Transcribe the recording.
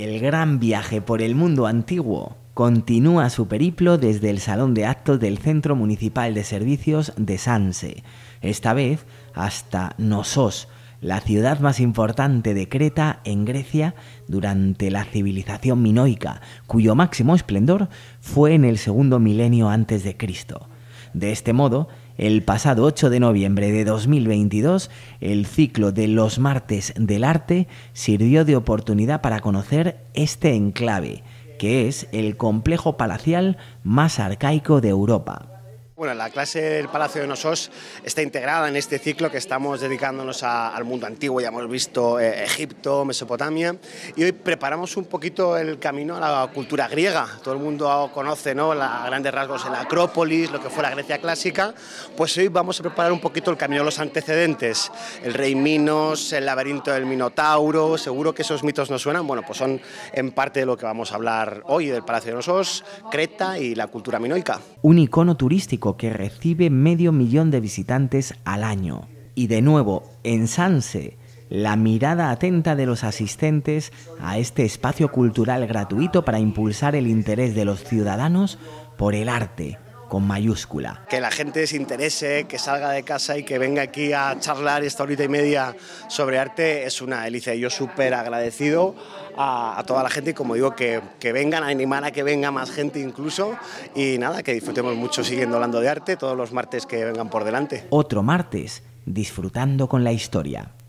El gran viaje por el mundo antiguo continúa su periplo desde el Salón de Actos del Centro Municipal de Servicios de Sanse, esta vez hasta Nosos, la ciudad más importante de Creta en Grecia durante la civilización minoica, cuyo máximo esplendor fue en el segundo milenio antes de Cristo. De este modo, el pasado 8 de noviembre de 2022, el ciclo de los martes del arte sirvió de oportunidad para conocer este enclave, que es el complejo palacial más arcaico de Europa. Bueno, la clase del Palacio de Nosos está integrada en este ciclo que estamos dedicándonos al mundo antiguo, ya hemos visto eh, Egipto, Mesopotamia, y hoy preparamos un poquito el camino a la cultura griega. Todo el mundo conoce, ¿no?, a grandes rasgos en la Acrópolis, lo que fue la Grecia clásica, pues hoy vamos a preparar un poquito el camino a los antecedentes, el rey Minos, el laberinto del Minotauro, seguro que esos mitos nos suenan, bueno, pues son en parte de lo que vamos a hablar hoy del Palacio de Nosos, Creta y la cultura minoica. Un icono turístico que recibe medio millón de visitantes al año. Y de nuevo, en Sanse, la mirada atenta de los asistentes a este espacio cultural gratuito para impulsar el interés de los ciudadanos por el arte, con mayúscula. Que la gente se interese, que salga de casa y que venga aquí a charlar esta horita y media sobre arte es una delicia. Yo súper agradecido a, toda la gente y como digo, que, que, vengan, a animar a que venga más gente incluso y nada, que disfrutemos mucho siguiendo hablando de arte todos los martes que vengan por delante. Otro martes, disfrutando con la historia.